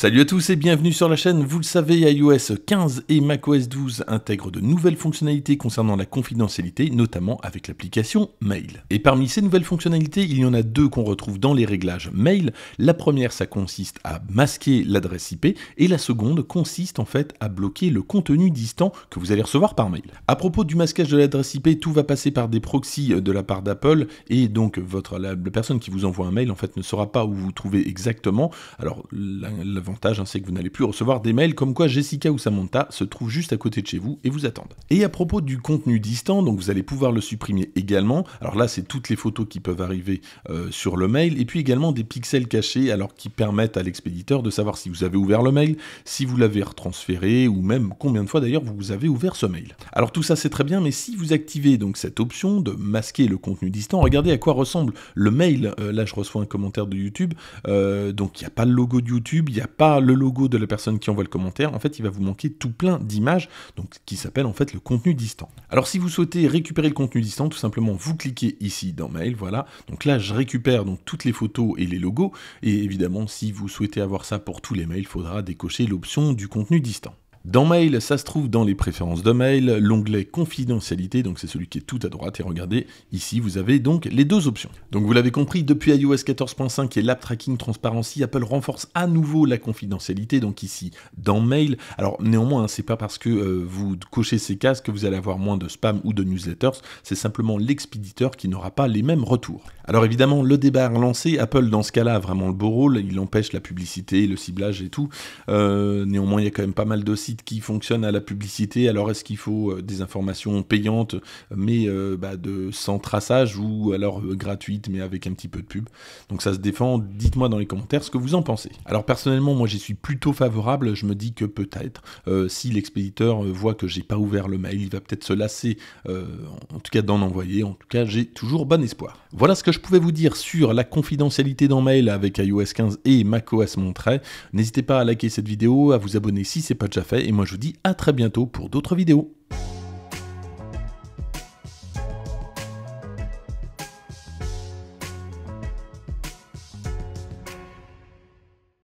Salut à tous et bienvenue sur la chaîne. Vous le savez, iOS 15 et macOS 12 intègrent de nouvelles fonctionnalités concernant la confidentialité, notamment avec l'application Mail. Et parmi ces nouvelles fonctionnalités, il y en a deux qu'on retrouve dans les réglages Mail. La première, ça consiste à masquer l'adresse IP et la seconde consiste en fait à bloquer le contenu distant que vous allez recevoir par mail. À propos du masquage de l'adresse IP, tout va passer par des proxys de la part d'Apple et donc votre la, personne qui vous envoie un mail en fait ne saura pas où vous vous trouvez exactement. Alors la Hein, c'est que vous n'allez plus recevoir des mails comme quoi Jessica ou Samantha se trouvent juste à côté de chez vous et vous attendent. Et à propos du contenu distant, donc vous allez pouvoir le supprimer également. Alors là, c'est toutes les photos qui peuvent arriver euh, sur le mail et puis également des pixels cachés, alors qui permettent à l'expéditeur de savoir si vous avez ouvert le mail, si vous l'avez retransféré ou même combien de fois d'ailleurs vous avez ouvert ce mail. Alors tout ça c'est très bien, mais si vous activez donc cette option de masquer le contenu distant, regardez à quoi ressemble le mail. Euh, là, je reçois un commentaire de YouTube, euh, donc il n'y a pas le logo de YouTube, il n'y a pas le logo de la personne qui envoie le commentaire, en fait, il va vous manquer tout plein d'images, donc qui s'appelle en fait le contenu distant. Alors si vous souhaitez récupérer le contenu distant, tout simplement vous cliquez ici dans Mail, voilà. Donc là, je récupère donc toutes les photos et les logos, et évidemment, si vous souhaitez avoir ça pour tous les mails, il faudra décocher l'option du contenu distant. Dans Mail, ça se trouve dans les préférences de mail, l'onglet confidentialité, donc c'est celui qui est tout à droite, et regardez, ici vous avez donc les deux options. Donc vous l'avez compris, depuis iOS 14.5 et l'app tracking transparency, Apple renforce à nouveau la confidentialité, donc ici dans Mail. Alors néanmoins, hein, c'est pas parce que euh, vous cochez ces cases que vous allez avoir moins de spam ou de newsletters, c'est simplement l'expéditeur qui n'aura pas les mêmes retours. Alors évidemment, le débat est relancé, Apple dans ce cas-là a vraiment le beau rôle, il empêche la publicité, le ciblage et tout. Euh, néanmoins, il y a quand même pas mal de sites qui fonctionne à la publicité, alors est-ce qu'il faut euh, des informations payantes, mais euh, bah, de sans traçage, ou alors euh, gratuites, mais avec un petit peu de pub Donc ça se défend, dites-moi dans les commentaires ce que vous en pensez. Alors personnellement, moi j'y suis plutôt favorable, je me dis que peut-être, si l'expéditeur voit que j'ai pas ouvert le mail, il va peut-être se lasser, en tout cas d'en envoyer, en tout cas j'ai toujours bon espoir. Voilà ce que je pouvais vous dire sur la confidentialité dans mail avec iOS 15 et macOS Monterey. N'hésitez pas à liker cette vidéo, à vous abonner si c'est pas déjà fait, et moi je vous dis à très bientôt pour d'autres vidéos.